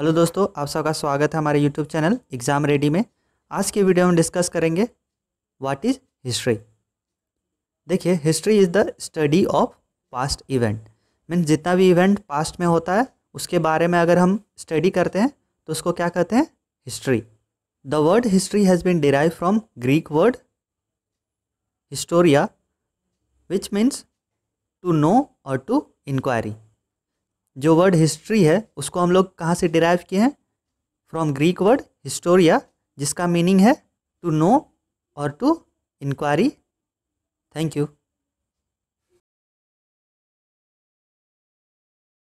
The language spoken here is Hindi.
हेलो दोस्तों आप सबका स्वागत है हमारे यूट्यूब चैनल एग्ज़ाम रेडी में आज के वीडियो में डिस्कस करेंगे व्हाट इज़ हिस्ट्री देखिए history is the study of past event means जितना भी इवेंट पास्ट में होता है उसके बारे में अगर हम स्टडी करते हैं तो उसको क्या कहते हैं history the word history has been derive from Greek word historia which means to know और टू इंक्वायरी जो वर्ड हिस्ट्री है उसको हम लोग कहाँ से डिराइव किए हैं फ्रॉम ग्रीक वर्ड हिस्टोरिया जिसका मीनिंग है टू नो और टू इंक्वायरी थैंक यू